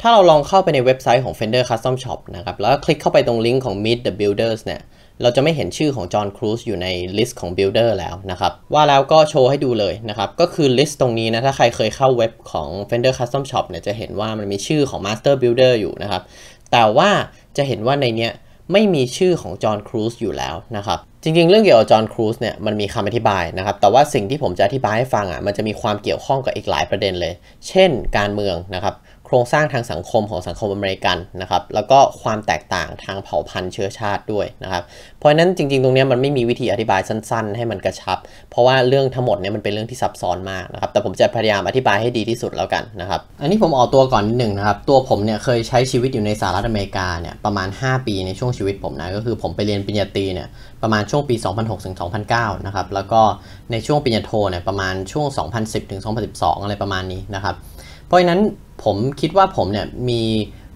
ถ้าเราลองเข้าไปในเว็บไซต์ของ Fender Custom Shop นะครับ แล้วคลิกเข้าไปตรงลิงก์ของ Meet the Builders เนี่ย เราจะไม่เห็นชื่อของ John Cruise อยู่ในลิสต์ของ Builder แล้วนะครับ ว่าแล้วก็โชว์ให้ดูเลยนะครับ ก็คือลิสต์ตรงนี้นะ ถ้าใครเคยเข้าเว็บของ Fender Custom Shop เนี่ย จะเห็นว่ามันมีชื่อของ Master Builder อยู่นะครับ แต่ว่าจะเห็นว่าในเนี้ย ไม่มีชื่อของจอห์นครูซอยู่แล้วนะครับ จริงๆ เรื่องเกี่ยวกับจอห์นครูซเนี่ย มันมีคำอธิบายนะครับ แต่ว่าสิ่งที่ผมจะอธิบายให้ฟังอะ่ะมันจะมีความเกี่ยวข้องกับอีกหลายประเด็นเลย เช่นการเมืองนะครับโครงสร้างทางสังคมของสังคมอเมริกันนะครับแล้วก็ความแตกต่างทางเผ่าพันธุ์เชื้อชาติด้วยนะครับเพราะฉะนั้นจริง ๆ ตรงนี้มันไม่มีวิธีอธิบายสั้นๆ ให้มันกระชับ เพราะว่าเรื่องทั้งหมดเนี่ยมันเป็นเรื่องที่ซับซ้อนมากนะครับแต่ผมจะพยายามอธิบายให้ดีที่สุดแล้วกันนะครับอันนี้ผมออกตัวก่อนนิดหนึ่งนะครับตัวผมเนี่ยเคยใช้ชีวิตอยู่ในสหรัฐอเมริกาเนี่ยประมาณ 5 ปีในช่วงชีวิตผมนะก็คือผมไปเรียนปริญญาตรีเนี่ยประมาณช่วงปี 2006ถึง2009นะครับแล้วก็ในช่วงปริญญาโทเนี่ยประมาณช่วง 2010ถึง2012 อะไรประมาณนี้นะครับเพราะฉะนั้นผมคิดว่าผมเนี่ยมี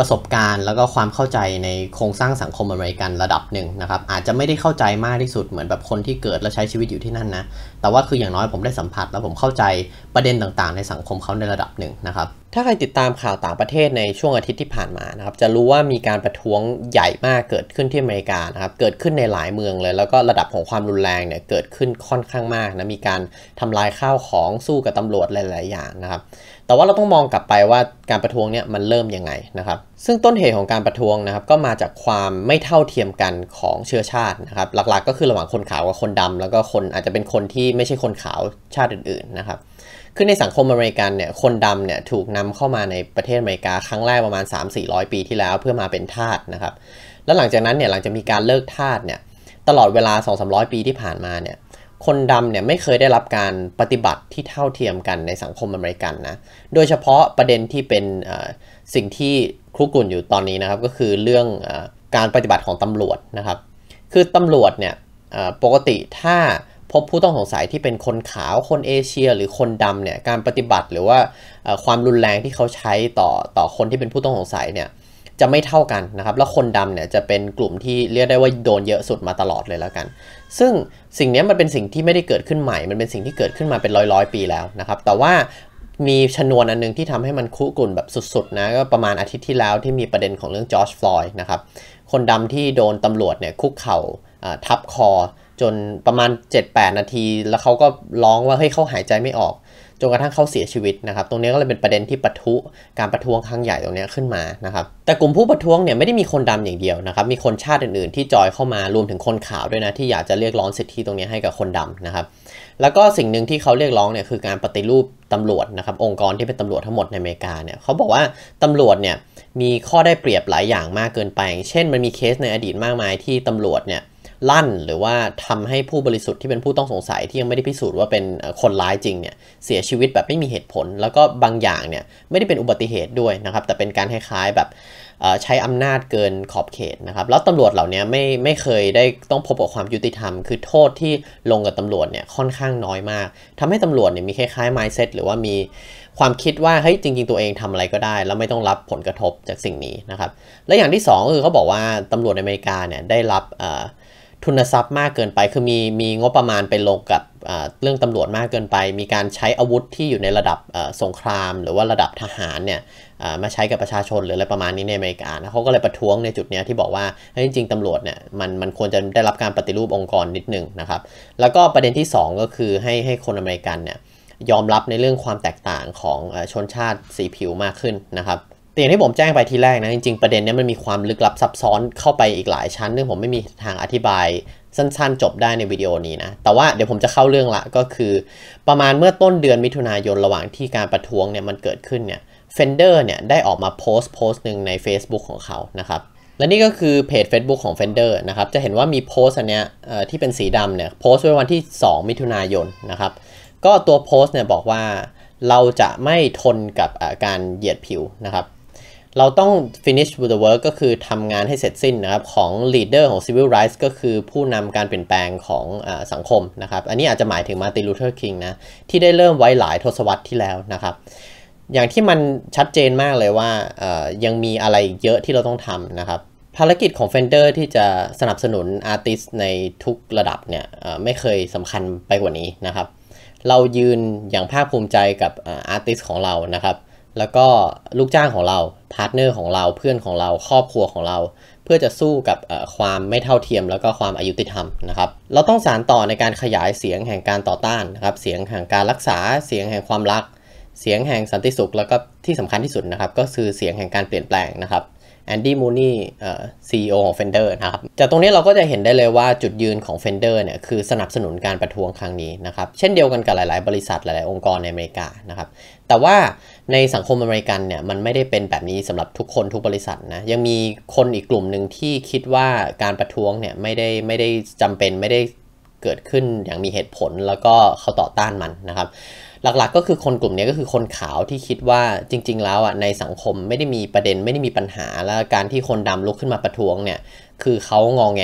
ประสบการณ์แล้วก็ความเข้าใจในโครงสร้างสังคมอเมริกันระดับหนึ่งนะครับอาจจะไม่ได้เข้าใจมากที่สุดเหมือนแบบคนที่เกิดและใช้ชีวิตอยู่ที่นั่นนะแต่ว่าคืออย่างน้อยผมได้สัมผัสแล้ว ผมเข้าใจประเด็นต่างๆในสังคมเขาในระดับหนึ่งนะครับ ถ้าใครติดตามข่าวต่างประเทศในช่วงอาทิตย์ที่ผ่านมานะครับ จะรู้ว่ามีการประท้วงใหญ่มากเกิดขึ้นที่อเมริกานะครับเกิดขึ้นในหลายเมืองเลย แล้วก็ระดับของความรุนแรงเนี่ยเกิดขึ้นค่อนข้างมากนะมีการทำลายข้าวของสู้กับตำรวจหลายๆอย่างนะครับแต่ว่าเราต้องมองกลับไปว่าการประท้วงเนี่ยมันเริ่มยังไงนะครับซึ่งต้นเหตุของการประท้วงนะครับก็มาจากความไม่เท่าเทียมกันของเชื้อชาตินะครับหลักๆ ก็คือระหว่างคนขาวกับคนดำ แล้วก็คนอาจจะเป็นคนที่ไม่ใช่คนขาวชาติอื่นๆนะครับคือในสังคมอเมริกันเนี่ยคนดำเนี่ยถูกนำเข้ามาในประเทศอเมริกาครั้งแรกประมาณ3-400 ปีที่แล้วเพื่อมาเป็นทาสนะครับแล้วหลังจากนั้นเนี่ยหลังจากมีการเลิกทาสเนี่ยตลอดเวลา 2-300 ปีที่ผ่านมาเนี่ยคนดำเนี่ยไม่เคยได้รับการปฏิบัติที่เท่าเทียมกันในสังคมอเมริกันนะ โดยเฉพาะประเด็นที่เป็นสิ่งที่คลุกกลุ่นอยู่ตอนนี้นะครับก็คือเรื่องอการปฏิบัติของตำรวจนะครับ คือตำรวจเนี่ยปกติถ้าพบผู้ต้องสงสัยที่เป็นคนขาว คนเอเชีย หรือคนดำเนี่ยการปฏิบัติหรือว่าความรุนแรงที่เขาใช้ต่อต่อคนที่เป็นผู้ต้องสงสัยเนี่ยจะไม่เท่ากันนะครับแล้วคนดำเนี่ยจะเป็นกลุ่มที่เรียกได้ว่าโดนเยอะสุดมาตลอดเลยแล้วกัน ซึ่งสิ่งนี้มันเป็นสิ่งที่ไม่ได้เกิดขึ้นใหม่ มันเป็นสิ่งที่เกิดขึ้นมาเป็นร้อยร้อยปีแล้วนะครับแต่ว่ามีชนวนอันนึงที่ทำให้มันคุกรุ่นแบบสุดๆนะก็ประมาณอาทิตย์ที่แล้วที่มีประเด็นของเรื่องจอร์จฟลอยด์นะครับคนดำที่โดนตำรวจเนี่ยคุกเข่าทับคอ จนประมาณ 7-8 นาที แล้วเขาก็ร้องว่าเฮ้ยเขาหายใจไม่ออกจนกระทั่งเขาเสียชีวิตนะครับ ตรงนี้ก็เลยเป็นประเด็นที่ปะทุการประท้วงครั้งใหญ่ตรงนี้ขึ้นมานะครับ แต่กลุ่มผู้ประท้วงเนี่ยไม่ได้มีคนดำอย่างเดียวนะครับ มีคนชาติอื่น ๆ ที่จอยเข้ามา รวมถึงคนขาวด้วยนะที่อยากจะเรียกร้องสิทธิตรงนี้ให้กับคนดำนะครับ แล้วก็สิ่งหนึ่งที่เขาเรียกร้องเนี่ยคือการปฏิรูปตำรวจนะครับ องค์กรที่เป็นตำรวจทั้งหมดในอเมริกาเนี่ยเขาบอกว่าตำรวจเนี่ยมีข้อได้เปรียบหลายอย่างมากเกินไป เช่น มันมีเคสในอดีตมากมาย ที่ตำรวจเนี่ยลั่นหรือว่าทำให้ผู้บริสุทธิ์ที่เป็นผู้ต้องสงสัยที่ยังไม่ได้พิสูจน์ว่าเป็นคนร้ายจริงเนี่ยเสียชีวิตแบบไม่มีเหตุผล แล้วก็บางอย่างเนี่ยไม่ได้เป็นอุบัติเหตุด้วยนะครับ แต่เป็นการคล้าย ๆ แบบใช้อำนาจเกินขอบเขตนะครับ แล้วตำรวจเหล่านี้ไม่ไม่เคยได้ต้องพบกับความยุติธรรมคือโทษที่ลงกับตำรวจเนี่ยค่อนข้างน้อยมาก ทำให้ตำรวจเนี่ยมีคล้ายๆ mindset หรือว่ามีความคิดว่าเฮ้ยจริง ๆตัวเองทำอะไรก็ได้แล้วไม่ต้องรับผลกระทบจากสิ่งนี้นะครับ และอย่างที่2คือเขาบอกว่าตำรวจในอเมริกาเนี่ยได้รับทุนทรัพย์มากเกินไป คือมีมีงบประมาณไปลงกับเรื่องตำรวจมากเกินไป มีการใช้อาวุธที่อยู่ในระดับสงคราม หรือว่าระดับทหารเนี่ยมาใช้กับประชาชนหรืออะไรประมาณนี้ในอเมริกานะเขาก็เลยประท้วงในจุดนี้ที่บอกว่าจริงๆ ตำรวจเนี่ย มันมันควรจะได้รับการปฏิรูปองค์กรนิดนึงนะครับ แล้วก็ประเด็นที่ 2 ก็คือให้ให้คนอเมริกันเนี่ย ยอมรับในเรื่องความแตกต่างของชนชาติสีผิวมากขึ้นนะครับต่อย่างที่ผมแจ้งไปทีแรกนะ จริงๆ ประเด็นนี้มันมีความลึกลับซับซ้อนเข้าไปอีกหลายชั้นซึ่งผมไม่มีทางอธิบายสั้น ๆ จบได้ในวิดีโอนี้นะ แต่ว่าเดี๋ยวผมจะเข้าเรื่องละ ก็คือประมาณเมื่อต้นเดือนมิถุนายนระหว่างที่การประท้วงเนี่ยมันเกิดขึ้นเนี่ยเฟนเดอร์เนี่ยได้ออกมาโพสต์โพสต์หนึ่งใน Facebook ของเขา นะครับ และนี่ก็คือเพจ Facebook ของ Fender นะครับ จะเห็นว่ามีโพสต์อันเนี้ยที่เป็นสีดำเนี่ยโพสต์ไว้วันที่ 2 มิถุนายนนะครับ ก็ตัวโพสต์เนี่ยบอกว่าเราจะไม่ทนกับการเหยียดผิวนะครับเราต้อง finish with the work ก็คือทำงานให้เสร็จสิ้นนะครับของ leader ของ civil rights ก็คือผู้นำการเปลี่ยนแปลงของอสังคมนะครับ อันนี้อาจจะหมายถึงมาร์ติ l ลูเ e อร์ คิงนะที่ได้เริ่มไว้หลายทศวรรษที่แล้วนะครับ อย่างที่มันชัดเจนมากเลยว่ายังมีอะไรเยอะที่เราต้องทำนะครับ ภารกิจของ Fender ที่จะสนับสนุนอาร์ติสในทุกระดับเนี่ยไม่เคยสำคัญไปกว่านี้นะครับ เรายืนอย่างภาคภูมิใจกับอาร์ติสของเรานะครับแล้วก็ลูกจ้างของเรา พาร์ทเนอร์ของเรา เพื่อนของเรา ครอบครัวของเรา เพื่อจะสู้กับความไม่เท่าเทียม แล้วก็ความอายุติธรรมนะครับ เราต้องสานต่อในการขยายเสียงแห่งการต่อต้านนะครับ เสียงแห่งการรักษา เสียงแห่งความรัก เสียงแห่งสันติสุขแล้วก็ที่สำคัญที่สุดนะครับ ก็คือเสียงแห่งการเปลี่ยนแปลงนะครับแอนดี้มูนี่ซีอีโอของ Fender นะครับ จากตรงนี้เราก็จะเห็นได้เลยว่าจุดยืนของ Fender เนี่ยคือสนับสนุนการประท้วงครั้งนี้นะครับ เช่นเดียวกันกับหลาย ๆ บริษัทหลาย ๆ องค์กรในอเมริกานะครับ แต่ว่าในสังคมอเมริกันเนี่ยมันไม่ได้เป็นแบบนี้สำหรับทุกคนทุกบริษัทนะยังมีคนอีกกลุ่มหนึ่งที่คิดว่าการประท้วงเนี่ยไม่ได้ไม่ได้จำเป็นไม่ได้เกิดขึ้น อย่างมีเหตุผลแล้วก็เขาต่อต้านมันนะครับ หลักๆ ก็คือคนกลุ่มนี้ก็คือคนขาวที่คิดว่าจริง ๆ แล้วอ่ะในสังคมไม่ได้มีประเด็นไม่ได้มีปัญหา และการที่คนดำลุกขึ้นมาประท้วงเนี่ยคือเขางองแง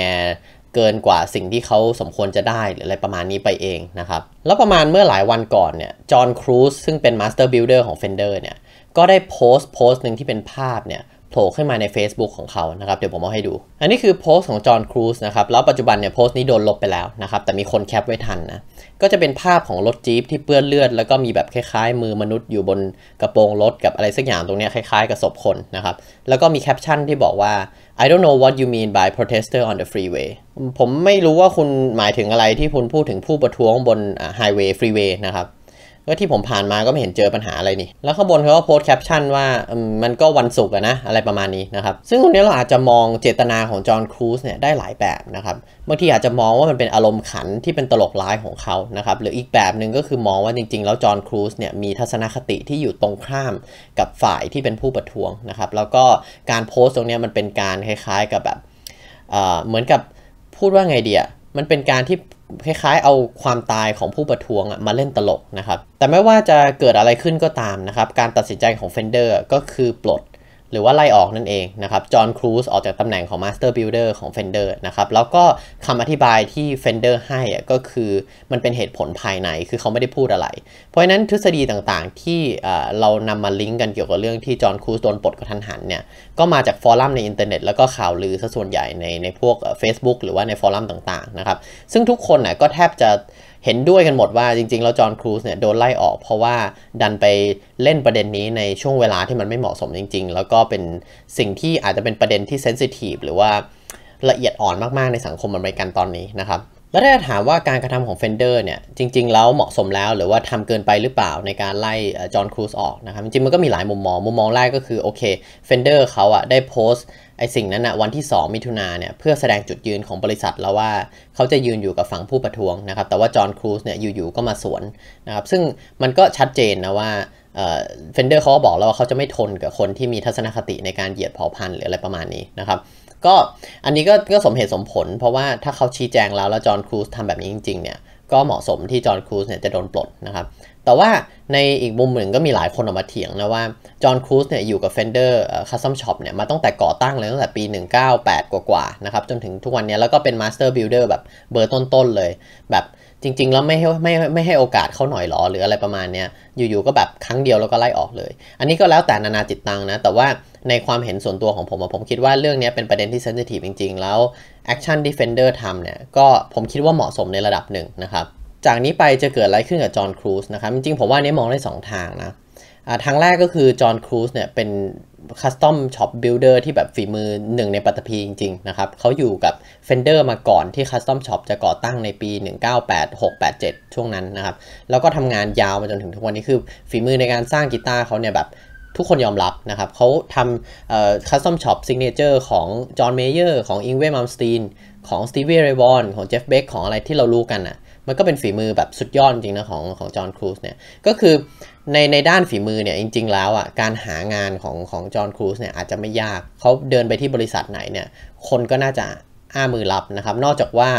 เกินกว่าสิ่งที่เขาสมควรจะได้หรืออะไรประมาณนี้ไปเองนะครับแล้วประมาณเมื่อหลายวันก่อนเนี่ยจอห์นครูซซึ่งเป็นมาสเตอร์บิลดเออร์ของ Fender เนี่ยก็ได้โพสต์โพสต์หนึ่งที่เป็นภาพเนี่ยโผล่ขึ้นมาใน Facebook ของเขานะครับเดี๋ยวผมเอาให้ดู อันนี้คือโพสต์ของจอห์นครูซนะครับ แล้วปัจจุบันเนี่ยโพสต์นี้โดนลบไปแล้วนะครับ แต่มีคนแคปไว้ทันนะ ก็จะเป็นภาพของรถจี๊ปที่เปื้อนเลือด แล้วก็มีแบบคล้ายๆ มือมนุษย์อยู่บนกระโปรงรถกับอะไรสักอย่างตรงนี้คล้าย ๆ กับศพคนนะครับ แล้วก็มีแคปชั่นที่บอกว่า I don't know what you mean by protester on the freeway ผมไม่รู้ว่าคุณหมายถึงอะไรที่คุณพูดถึงผู้ประท้วงบนไฮเวย์ฟรีเวย์นะครับก็ที่ผมผ่านมาก็ไม่เห็นเจอปัญหาอะไรนี่ แล้วข้างบนเขาก็โพสต์แคปชั่นว่ามันก็วันศุกร์นะอะไรประมาณนี้นะครับ ซึ่งตรงนี้เราอาจจะมองเจตนาของจอห์นครูซเนี่ยได้หลายแบบนะครับ บางทีอาจจะมองว่ามันเป็นอารมณ์ขันที่เป็นตลกร้ายของเขานะครับหรืออีกแบบหนึ่งก็คือมองว่าจริง ๆ แล้วจอห์นครูซเนี่ยมีทัศนคติที่อยู่ตรงข้ามกับฝ่ายที่เป็นผู้ประท้วงนะครับ แล้วก็การโพสต์ตรงนี้มันเป็นการคล้าย ๆ กับแบบเหมือนกับพูดว่าไงเดียมันเป็นการที่คล้ายๆเอาความตายของผู้ประท้วงมาเล่นตลกนะครับ แต่ไม่ว่าจะเกิดอะไรขึ้นก็ตามนะครับ การตัดสินใจของเฟนเดอร์ก็คือปลดหรือว่าไล่ออกนั่นเองนะครับจอห์นครูซออกจากตำแหน่งของมาสตอร์บิ b ดเออร์ของเฟนเดอร์นะครับแล้วก็คำอธิบายที่เฟนเดอร์ให้ก็คือมันเป็นเหตุผลภายในคือเขาไม่ได้พูดอะไร เพราะฉะนั้นทฤษฎีต่างๆ ที่เรานำมาลิงก์กันเกี่ยวกับเรื่องที่จอห์นครูซโดนปลดกระทันหันเนี่ยก็มาจากฟอรัมในอินเทอร์เน็ตแล้วก็ข่าวลือซะส่วนใหญ่ในในพวก Facebook หรือว่าในฟอรัมต่างๆนะครับซึ่งทุกคนน่ะก็แทบจะเห็นด้วยกันหมดว่าจริงๆแล้วจอห์นครูซเนี่ยโดนไล่ออกเพราะว่าดันไปเล่นประเด็นนี้ในช่วงเวลาที่มันไม่เหมาะสมจริง ๆ แล้วก็เป็นสิ่งที่อาจจะเป็นประเด็นที่เซนซิทีฟหรือว่าละเอียดอ่อนมากๆในสังคมอเมริกันตอนนี้นะครับแล้วถ้าถามว่าการกระทำของเฟนเดอร์เนี่ยจริงๆ แล้วเหมาะสมแล้ว หรือว่าทำเกินไปหรือเปล่าในการไล่จอห์นครูซออกนะครับจริงๆมันก็มีหลายมุมมองมุมมองแรกก็คือโอเคเฟนเดอร์เขาอะได้โพสต์ไอสิ่งนั้นนะวันที่ 2 มิถุนาเนี่ยเพื่อแสดงจุดยืนของบริษัทแล้วว่าเขาจะยืนอยู่กับฝั่งผู้ประท้วงนะครับ แต่ว่าจอห์นครูซเนี่ยอยู่ๆ ก็มาสวนนะครับซึ่งมันก็ชัดเจนนะว่าเฟนเดอร์เขาบอกแล้วว่าเขาจะไม่ทนกับคนที่มีทัศนคติในการเหยียดเผ่าพันธุ์หรืออะไรประมาณนี้นะครับก็อันนี้ก็ก็สมเหตุสมผลเพราะว่าถ้าเขาชี้แจงแล้ว แล้วจอห์นครูซทำแบบนี้จริงๆเนี่ยก็เหมาะสมที่จอห์นครูซเนี่ยจะโดนปลดนะครับแต่ว่าในอีกมุมหนึ่งก็มีหลายคนออกมาเถียงนะว่าจอห์นครูซเนี่ยอยู่กับ Fender Custom Shop เนี่ยมาตั้งแต่ก่อตั้งเลยตั้งแต่ปี 198 กว่าๆนะครับจนถึงทุกวันนี้แล้วก็เป็น Master Builder แบบเบอร์ต้นๆเลยแบบจริง ๆ แล้วไม่ให้ไม่ไม่ให้โอกาสเขาหน่อยหรอ หรืออะไรประมาณเนี้ย อยู่ ๆ ก็แบบครั้งเดียวแล้วก็ไล่ออกเลย อันนี้ก็แล้วแต่นานาจิตตังนะ แต่ว่าในความเห็นส่วนตัวของผมผมคิดว่าเรื่องนี้เป็นประเด็นที่เซนซิทีฟจริง ๆ แล้วแอคชั่นดีเฟนเดอร์ทำเนี่ย ก็ผมคิดว่าเหมาะสมในระดับหนึ่งนะครับจากนี้ไปจะเกิดอะไรขึ้นกับจอห์นครูซนะครับ จริงๆ ผมว่านี้มองได้ 2 ทางนะทางแรกก็คือจอห์นครูซเนี่ยเป็นคัสตอมช็อปบิลดเออร์ที่แบบฝีมือหนึ่งในปัตภีจริงๆนะครับเขาอยู่กับ Fender มาก่อนที่คัสตอมช็อปจะก่อตั้งในปี 1986-87 ช่วงนั้นนะครับแล้วก็ทำงานยาวมาจนถึงทุกวันนี้คือ ฝีมือในการสร้างกีตาร์เขาเนี่ยแบบทุกคนยอมรับนะครับเขาทำคัสตอมช็อปซิงเกิลเจอร์ของจอห์นเมเยอร์ของอิงเวมัมสตีนของสตีเวีเรวอนของเจฟเบคของอะไรที่เรารู้กันอะมันก็เป็นฝีมือแบบสุดยอดจริงนะของของจอห์นครูซเนี่ยก็คือในในด้านฝีมือเนี่ยจริงๆแล้วอ่ะการหางานของของจอห์นครูซเนี่ยอาจจะไม่ยากเขาเดินไปที่บริษัทไหนเนี่ยคนก็น่าจะอ้ามือรับนะครับ นอกจากว่า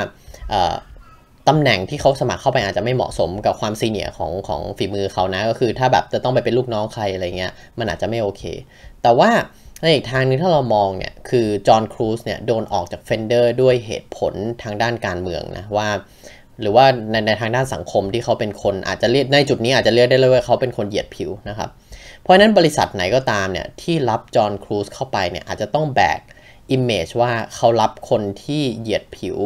ตำแหน่งที่เขาสมัครเข้าไปอาจจะไม่เหมาะสมกับความซีเนียของของฝีมือเขานะก็คือถ้าแบบจะต้องไปเป็นลูกน้องใครอะไรเงี้ยมันอาจจะไม่โอเค แต่ว่าในอีกทางนึงถ้าเรามองเนี่ยคือจอห์นครูซเนี่ยโดนออกจากเฟนเดอร์ด้วยเหตุผลทางด้านการเมืองนะว่าหรือว่าในในทางด้านสังคมที่เขาเป็นคนอาจจะเรียกในจุดนี้อาจจะเรียกได้เลยว่าเขาเป็นคนเหยียดผิวนะครับเพราะฉะนั้นบริษัทไหนก็ตามเนี่ยที่รับจอห์นครูซเข้าไปเนี่ยอาจจะต้องแบกอิมเมจว่าเขารับคนที่เหยียดผิว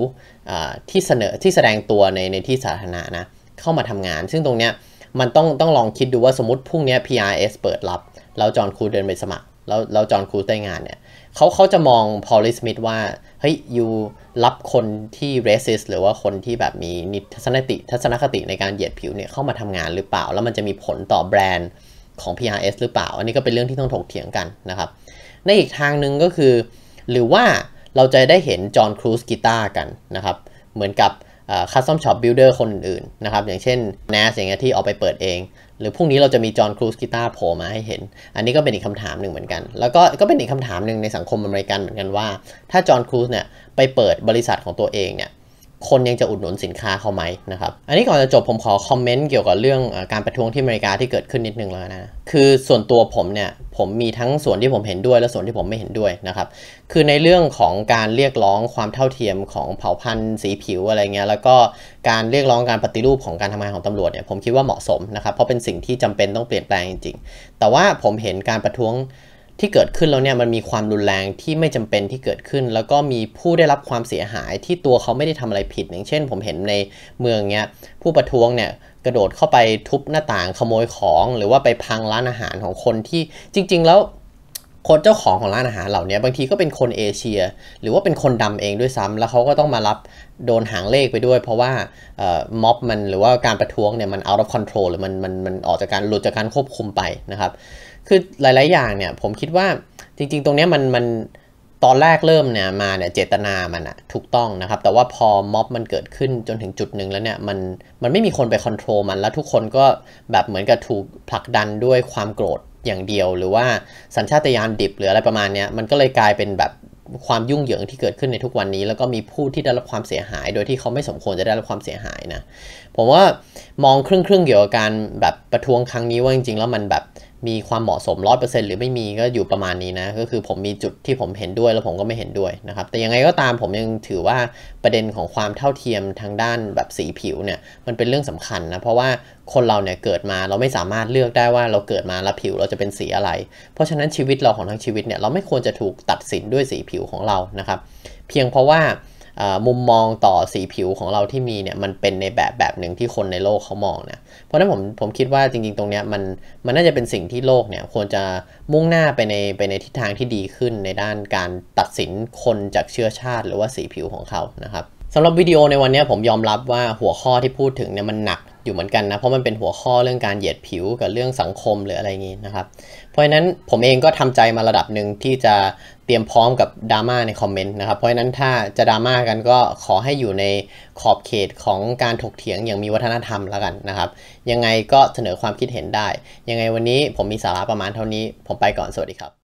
ที่เสนอที่แสดงตัวในในที่สาธารณะนะเข้ามาทำงาน ซึ่งตรงเนี้ยมันต้องต้องลองคิดดูว่าสมมติพรุ่งนี้ PRS เปิดรับ แล้วจอห์นครูเดินไปสมัคร แล้วแล้วจอห์นครูได้งานเนี่ยเขาเขาจะมองพอลิสมิธว่าเฮ้ยยูรับคนที่เรสซิสหรือว่าคนที่แบบมีนิทัศนติทัศนคติในการเหยียดผิวเนี่ยเข้ามาทำงานหรือเปล่า แล้วมันจะมีผลต่อแบรนด์ของ PRS หรือเปล่า อันนี้ก็เป็นเรื่องที่ต้องถกเถียงกันนะครับ ในอีกทางหนึ่งก็คือ หรือว่าเราจะได้เห็นจอห์นครูซกีตาร์กันนะครับ เหมือนกับคัสตอมช็อปบิลดเออร์คนอื่นๆนะครับอย่างเช่น NAS อย่างเงี้ยที่ออกไปเปิดเอง หรือพรุ่งนี้เราจะมีจอห์นครูซกีตาร์โผล่มาให้เห็น อันนี้ก็เป็นอีกคำถามหนึ่งเหมือนกัน แล้วก็ก็เป็นอีกคำถามหนึ่งในสังคมอเมริกันเหมือนกันว่า ถ้าจอห์นครูซเนี่ยไปเปิดบริษัทของตัวเองเนี่ยคนยังจะอุดหนุนสินค้าเขาไหมนะครับ อันนี้ก่อนจะจบผมขอคอมเมนต์เกี่ยวกับเรื่องการประท้วงที่อเมริกาที่เกิดขึ้นนิดนึงแล้วนะ คือส่วนตัวผมเนี่ยผมมีทั้งส่วนที่ผมเห็นด้วยและส่วนที่ผมไม่เห็นด้วยนะครับ คือในเรื่องของการเรียกร้องความเท่าเทียมของเผ่าพันธุ์สีผิวอะไรเงี้ยแล้วก็การเรียกร้องการปฏิรูปของการทำงานของตำรวจเนี่ยผมคิดว่าเหมาะสมนะครับเพราะเป็นสิ่งที่จำเป็นต้องเปลี่ยนแปลงจริงๆ แต่ว่าผมเห็นการประท้วงที่เกิดขึ้นแล้วเนี่ยมันมีความรุนแรงที่ไม่จำเป็นที่เกิดขึ้น แล้วก็มีผู้ได้รับความเสียหายที่ตัวเขาไม่ได้ทำอะไรผิด อย่างเช่นผมเห็นในเมืองเนี้ยผู้ประท้วงเนี่ยกระโดดเข้าไปทุบหน้าต่างขโมยของหรือว่าไปพังร้านอาหารของคนที่จริง ๆ แล้วคนเจ้าของของร้านอาหารเหล่านี้บางทีก็เป็นคนเอเชีย หรือว่าเป็นคนดำเองด้วยซ้ำ แล้วเขาก็ต้องมารับโดนหางเลขไปด้วย เพราะว่าม็อบมันหรือว่าการประท้วงเนี่ยมัน out of control หรือมันมันมันออกจากการหลุดจากการควบคุมไปนะครับคือหลายๆอย่างเนี่ยผมคิดว่าจริงๆ ตรงนี้มันมัน ตอนแรกเริ่มเนี่ยมาเนี่ยเจตนามันอะถูกต้องนะครับ แต่ว่าพอม็อบมันเกิดขึ้นจนถึงจุดหนึ่งแล้วเนี่ยมันมันไม่มีคนไปคอนโทรลมันแล้วทุกคนก็แบบเหมือนกับถูกผลักดันด้วยความโกรธอย่างเดียวหรือว่าสัญชาตญาณดิบหรืออะไรประมาณเนี้ยมันก็เลยกลายเป็นแบบความยุ่งเหยิงที่เกิดขึ้นในทุกวันนี้ แล้วก็มีผู้ที่ได้รับความเสียหาย โดยที่เขาไม่สมควรจะได้รับความเสียหายนะ ผมว่ามองครึ่งๆเกี่ยวกับการแบบประท้วงครั้งนี้ว่าจริง ๆ แล้วมันแบบมีความเหมาะสมรร้ออยเเป์นต์หรือไม่มีก็อยู่ประมาณนี้นะก็คือผมมีจุดที่ผมเห็นด้วยแล้วผมก็ไม่เห็นด้วยนะครับแต่ยังไงก็ตามผมยังถือว่าประเด็นของความเท่าเทียมทางด้านแบบสีผิวเนี่ยมันเป็นเรื่องสำคัญนะเพราะว่าคนเราเนี่ยเกิดมาเราไม่สามารถเลือกได้ว่าเราเกิดมาแล้วผิวเราจะเป็นสีอะไร เพราะฉะนั้นชีวิตเราของทั้งชีวิตเนี่ยเราไม่ควรจะถูกตัดสินด้วยสีผิวของเรานะครับเพียงเพราะว่ามุมมองต่อสีผิวของเราที่มีเนี่ยมันเป็นในแบบแบบหนึ่งที่คนในโลกเขามองนะเพราะฉะนั้นผมผมคิดว่าจริงๆตรงเนี้ยมันมันน่าจะเป็นสิ่งที่โลกเนี่ยควรจะมุ่งหน้าไปในไปในทิศทางที่ดีขึ้นในด้านการตัดสินคนจากเชื้อชาติ หรือว่าสีผิวของเขานะครับสำหรับวิดีโอในวันนี้ผมยอมรับว่าหัวข้อที่พูดถึงเนี่ยมันหนักอยู่เหมือนกันนะเพราะมันเป็นหัวข้อเรื่องการเหยียดผิวกับเรื่องสังคมหรืออะไรอย่างนี้นะครับเพราะฉะนั้นผมเองก็ทำใจมาระดับหนึ่งที่จะเตรียมพร้อมกับดราม่าในคอมเมนต์นะครับเพราะฉะนั้นถ้าจะดราม่ากันก็ขอให้อยู่ในขอบเขตของการถกเถียงอย่างมีวัฒนธรรมแล้วกันนะครับยังไงก็เสนอความคิดเห็นได้ ยังไงวันนี้ผมมีสาระประมาณเท่านี้ ผมไปก่อนสวัสดีครับ